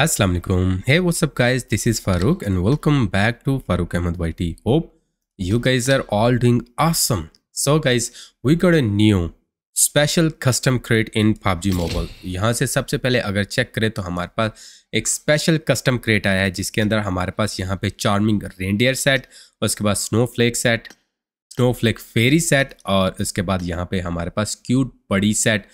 अस्सलाम वालेकुम hey what's up guys this is Farooq and welcome back to Farooq Ahmed Y T hope you guys are all doing awesome so guys we got a new special custom crate in PUBG mobile यहां से सबसे पहले अगर check करें तो हमारे पास एक special custom crate आया है जिसके अंदर हमारे पास यहां पे चार्मिंग रेंडियर सेट उसके बाद snow set snow fairy set और उसके बाद यहाँ पे हमारे पास cute buddy set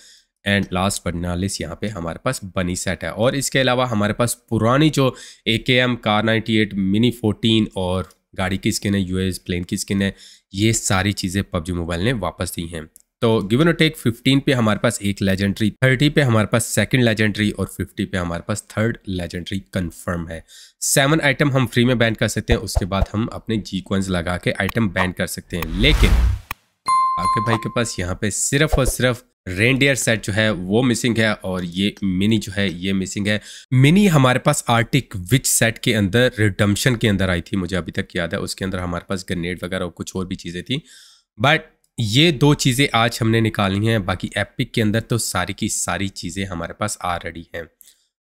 and last बनालिस यहाँ पे हमारे पास बनी सेट है और इसके अलावा हमारे पास पुरानी जो A K M Kar ninety eight mini fourteen और गाड़ी की स्किन है यूएस प्लेन की स्किन है ये सारी चीज़ें पबजी मोबाइल ने वापस दी हैं तो गिवन और टेक 15 पे हमारे पास एक लेजेंडरी 30 पे हमारे पास सेकंड लेजेंडरी और 50 पे हमारे पास थर्ड लेजेंडरी कंफर्म है सेवन आइटम हम फ्री में बैन कर सकते हैं उसके बाद हम अपने क्वेंस लगा के आइटम बैन कर सकते हैं लेकिन आपके भाई के पास यहाँ पे सिर्फ और सिर्फ रेंडियर सेट जो है वो मिसिंग है और ये मिनी जो है ये मिसिंग है मिनी हमारे पास आर्टिक विच सेट के अंदर रिडम्पशन के अंदर आई थी मुझे अभी तक याद है उसके अंदर हमारे पास ग्रेनेड वगैरह और कुछ और भी चीज़ें थी बट ये दो चीज़ें आज हमने निकाली हैं बाकी एपिक के अंदर तो सारी की सारी चीज़ें हमारे पास ऑलरेडी हैं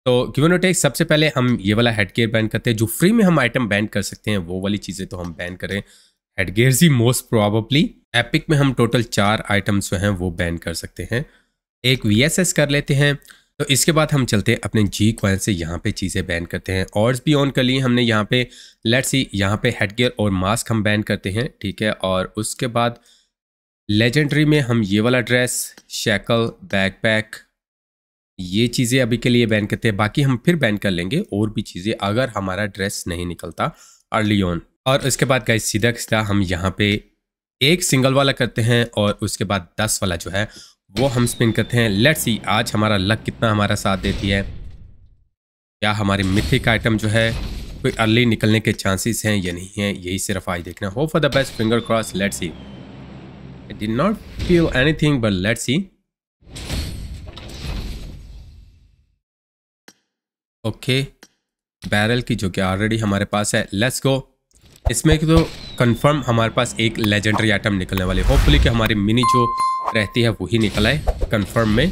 तो क्यों नोटेक सबसे पहले हम ये वाला हेड केयर बैन करते हैं जो फ्री में हम आइटम बैन कर सकते हैं वो वाली चीज़ें तो हम बैन करें एडगेजी मोस्ट प्रोबली एपिक में हम टोटल चार आइटम्स जो हैं वो बैन कर सकते हैं एक वी कर लेते हैं तो इसके बाद हम चलते हैं अपने जी क्वाइन से यहाँ पे चीज़ें बैन करते हैं और भी ऑन कर लिए हमने यहाँ पे लेट्स सी यहाँ पे हेड गेयर और मास्क हम बैन करते हैं ठीक है और उसके बाद लेजेंडरी में हम ये वाला ड्रेस शैकल बैकपैक ये चीज़ें अभी के लिए बैन करते हैं बाकी हम फिर बैन कर लेंगे और भी चीज़ें अगर हमारा ड्रेस नहीं निकलता अर्ली ऑन और उसके बाद गाइस सीधा सीधा हम यहाँ पे एक सिंगल वाला करते हैं और उसके बाद दस वाला जो है वो हम स्पिन करते हैं लेट्स सी आज हमारा लक कितना हमारा साथ देती है क्या हमारे मिथिक आइटम जो है कोई अर्ली निकलने के चांसेस हैं या नहीं है यही सिर्फ आज देखना hope for the best finger cross let's see I did not feel thing but let's see okay barrel की जो कि ऑलरेडी हमारे पास है लेट्स गो इसमें तो कंफर्म हमारे पास एक लेजेंडरी आइटम निकलने वाले होपफुली कि हमारी मिनी जो रहती है वही निकल आए कन्फर्म में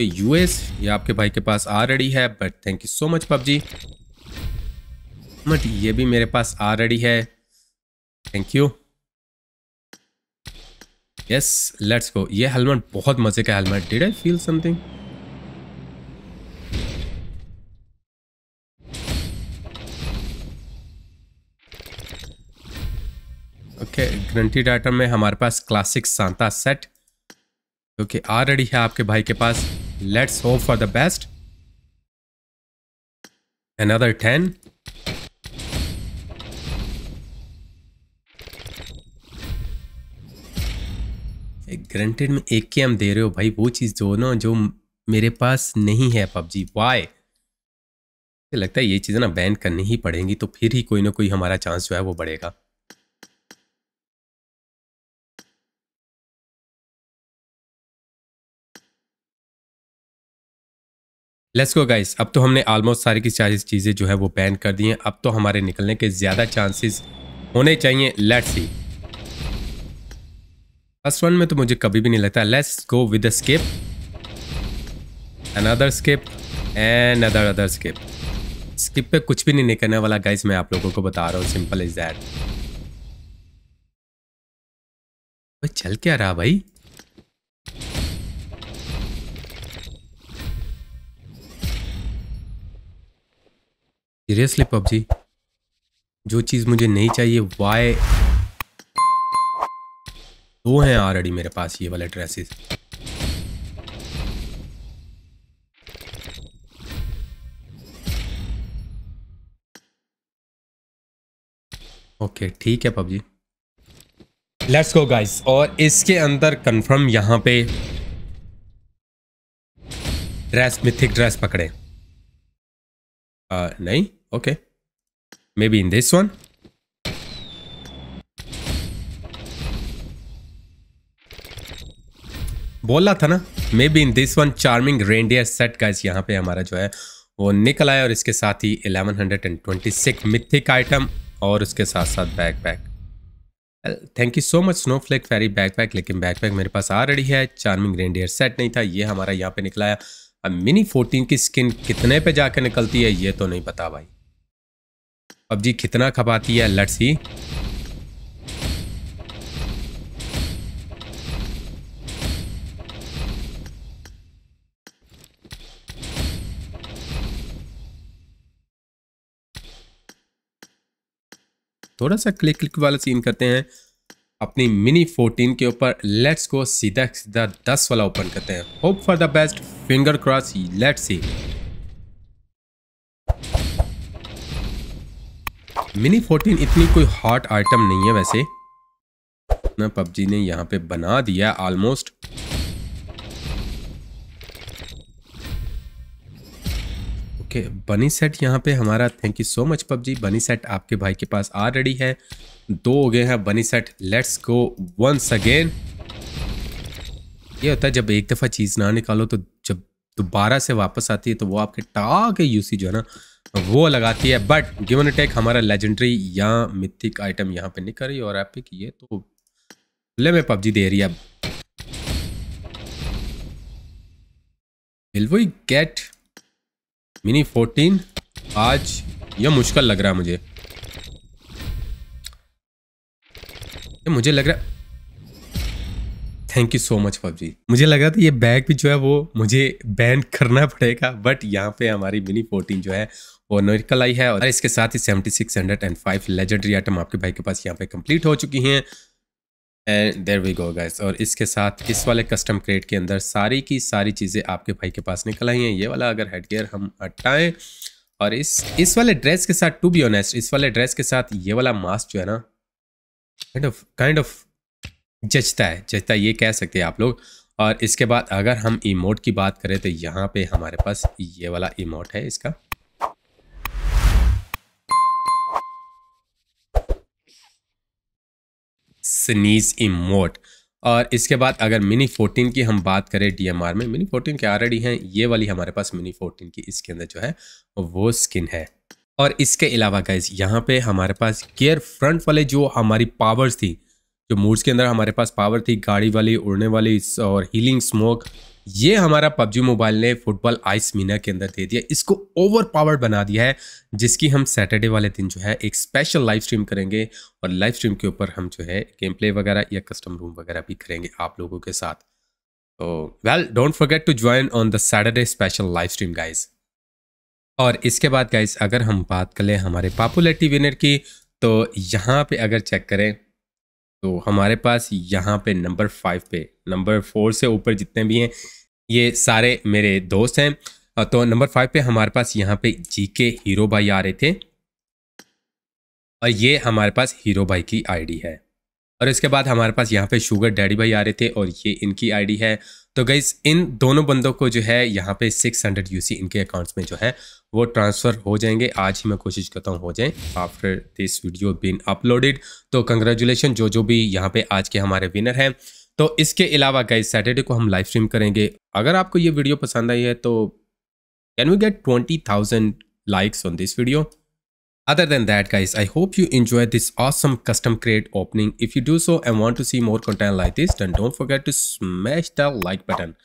यूएस ये आपके भाई के पास ऑलरेडी है but thank you so much PUBG but ये भी मेरे पास ऑलरेडी है thank you yes let's go ये हेलमेट बहुत मज़े का helmet did I feel something okay guarantee डाटा में हमारे पास क्लासिक सांता सेट जो कि ऑलरेडी है आपके भाई के पास let's hope for the best another ten guaranteed में एक के हम दे रहे हो भाई वो चीज़ जो ना जो मेरे पास नहीं है पबजी वाई लगता है ये चीज़ें ना बैन करनी ही पड़ेंगी तो फिर ही कोई ना कोई हमारा चांस जो है वो बढ़ेगा लेट्स गो गाइस अब तो हमने ऑलमोस्ट सारी की सारी चीज़ें जो है वो बैन कर दी हैं अब तो हमारे निकलने के ज़्यादा चांसेस होने चाहिए लेट्स सी फर्स्ट वन में तो मुझे कभी भी नहीं लगता let's go with a skip another skip and other other skip skip पे कुछ भी नहीं निकलने वाला गाइस मैं आप लोगों को बता रहा हूँ सिंपल इज दैट चल क्या रहा भाई सीरियसली पबजी जो चीज़ मुझे नहीं चाहिए वाई दो हैं ऑलरेडी मेरे पास ये वाले ड्रेसेस ओके ठीक है पबजी लेट्स गो गाइस और इसके अंदर कंफर्म यहां पे ड्रेस मिथिक ड्रेस पकड़े Uh, nay? Okay. Maybe in this one? बोला था ना maybe in this one charming reindeer set का यहाँ पे हमारा जो है वो निकल आया और इसके साथ ही 1126 मिथिक आइटम और उसके साथ साथ back bag thank you so much snowflake fairy back लेकिन बैक बैग मेरे पास आ रही है चार्मिंग रेंडियर सेट नहीं था ये हमारा यहाँ पे निकला अब मिनी फोर्टीन की स्किन कितने पे जाकर निकलती है ये तो नहीं पता भाई जी कितना खपाती है लट सी थोड़ा सा क्लिक क्लिक वाला सीन करते हैं अपनी मिनी 14 के ऊपर लेट्स को सीधा सीधा 10 वाला ओपन करते हैं hope for the best finger cross let's see mini 14 इतनी कोई हॉट आइटम नहीं है वैसे ना पबजी ने यहाँ पे बना दिया ऑलमोस्ट ओके बनी सेट यहाँ पे हमारा thank you so much PUBG bunny set आपके भाई के पास आ रेडी है दो हो गए हैं बनी set let's go once again ये होता है जब एक दफ़ा चीज़ ना निकालो तो जब दोबारा से वापस आती है तो वो आपके टा के यूसी जो है ना वो लगाती है बट गिवन अटैक हमारा लेजेंडरी या मिथिक आइटम यहाँ पे निकल रही और एपिक ये तो ले में पबजी दे रही है अब will we get mini fourteen आज यह मुश्किल लग रहा है मुझे ये मुझे लग रहा thank you so much PUBG मुझे लग रहा था ये बैग भी जो है वो मुझे बैन करना पड़ेगा बट यहाँ पे हमारी मिनी फोर्टीन जो है वो निकल आई है और इसके साथ ही seventy six hundred and five legendary item आपके भाई के पास यहाँ पे कंप्लीट हो चुकी हैं and there we go guys और इसके साथ इस वाले कस्टम क्रेट के अंदर सारी की सारी चीज़ें आपके भाई के पास निकल आई हैं ये वाला अगर हेड गेयर हम हटाएं और इस इस वाले ड्रेस के साथ टू बी ऑनेस्ट इस वाले ड्रेस के साथ ये वाला मास्क जो है ना काइंड ऑफ काइंड ऑफ जचता है जचता ये कह सकते हैं आप लोग और इसके बाद अगर हम इमोट की बात करें तो यहाँ पे हमारे पास ये वाला इमोट है इसका स्नीज इमोट और इसके बाद अगर मिनी 14 की हम बात करें डीएमआर में मिनी 14 के ऑलरेडी हैं ये वाली हमारे पास मिनी 14 की इसके अंदर जो है वो स्किन है और इसके अलावा गाइज यहाँ पे हमारे पास गियर फ्रंट वाले जो हमारी पावर्स थी जो मूड्स के अंदर हमारे पास पावर थी गाड़ी वाली उड़ने वाली और हीलिंग स्मोक ये हमारा पबजी मोबाइल ने फुटबॉल आइस मीना के अंदर दे दिया इसको ओवर पावर्ड बना दिया है जिसकी हम सैटरडे वाले दिन जो है एक स्पेशल लाइव स्ट्रीम करेंगे और लाइव स्ट्रीम के ऊपर हम जो है गेम प्ले वगैरह या कस्टम रूम वगैरह भी करेंगे आप लोगों के साथ तो well don't forget to join on the Saturday special live stream guys और इसके बाद गाइज अगर हम बात करें हमारे पॉपुलरिटी विनर की तो यहाँ पर अगर चेक करें तो हमारे पास यहाँ पे नंबर फाइव पे नंबर फोर से ऊपर जितने भी हैं ये सारे मेरे दोस्त हैं तो नंबर फाइव पे हमारे पास यहाँ पे जी के हीरो भाई आ रहे थे और ये हमारे पास हीरो भाई की आईडी है और इसके बाद हमारे पास यहाँ पे शुगर डैडी भाई आ रहे थे और ये इनकी आईडी है तो गाइज इन दोनों बंदों को जो है यहाँ पे 600 हंड्रेड यू इनके अकाउंट्स में जो है वो ट्रांसफ़र हो जाएंगे आज ही मैं कोशिश करता हूँ हो जाए after this video been uploaded तो कंग्रेचुलेशन जो जो भी यहाँ पे आज के हमारे विनर हैं तो इसके अलावा गाइज सैटरडे को हम लाइव स्ट्रीम करेंगे अगर आपको ये वीडियो पसंद आई है तो can we get twenty thousand likes on this video Other than that guys, I hope you enjoyed this awesome custom crate opening. If you do so and want to see more content like this, then don't forget to smash the like button.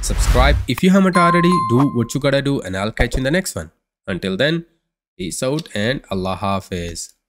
Subscribe if you haven't already, do what you gotta do and I'll catch you in the next one. Until then, peace out and Allah Hafiz.